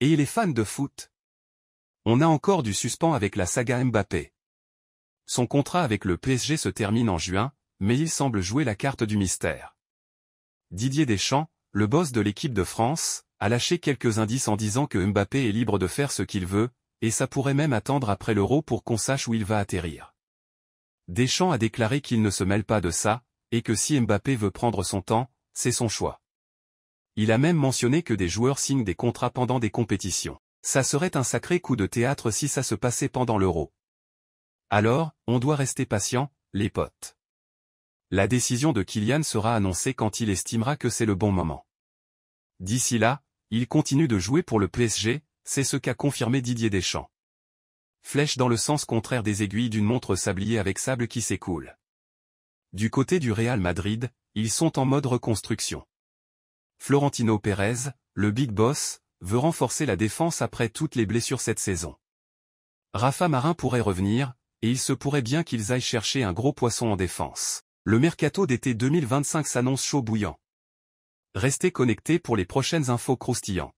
Et il est fan de foot On a encore du suspens avec la saga Mbappé. Son contrat avec le PSG se termine en juin, mais il semble jouer la carte du mystère. Didier Deschamps, le boss de l'équipe de France, a lâché quelques indices en disant que Mbappé est libre de faire ce qu'il veut, et ça pourrait même attendre après l'euro pour qu'on sache où il va atterrir. Deschamps a déclaré qu'il ne se mêle pas de ça, et que si Mbappé veut prendre son temps, c'est son choix. Il a même mentionné que des joueurs signent des contrats pendant des compétitions. Ça serait un sacré coup de théâtre si ça se passait pendant l'euro. Alors, on doit rester patient, les potes. La décision de Kylian sera annoncée quand il estimera que c'est le bon moment. D'ici là, il continue de jouer pour le PSG, c'est ce qu'a confirmé Didier Deschamps. Flèche dans le sens contraire des aiguilles d'une montre sablier avec sable qui s'écoule. Du côté du Real Madrid, ils sont en mode reconstruction. Florentino Pérez, le Big Boss, veut renforcer la défense après toutes les blessures cette saison. Rafa Marin pourrait revenir, et il se pourrait bien qu'ils aillent chercher un gros poisson en défense. Le mercato d'été 2025 s'annonce chaud bouillant. Restez connectés pour les prochaines infos croustillants.